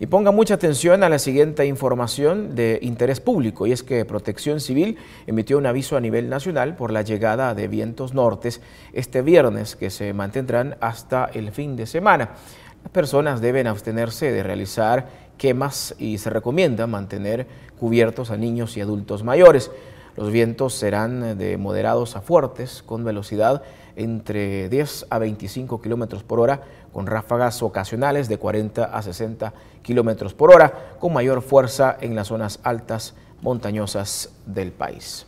Y ponga mucha atención a la siguiente información de interés público, y es que Protección Civil emitió un aviso a nivel nacional por la llegada de vientos nortes este viernes, que se mantendrán hasta el fin de semana. Las personas deben abstenerse de realizar quemas y se recomienda mantener cubiertos a niños y adultos mayores. Los vientos serán eh, de moderados a fuertes, con velocidad entre 10 a 25 kilómetros por hora, con ráfagas ocasionales de 40 a 60 kilómetros por hora, con mayor fuerza en las zonas altas montañosas del país.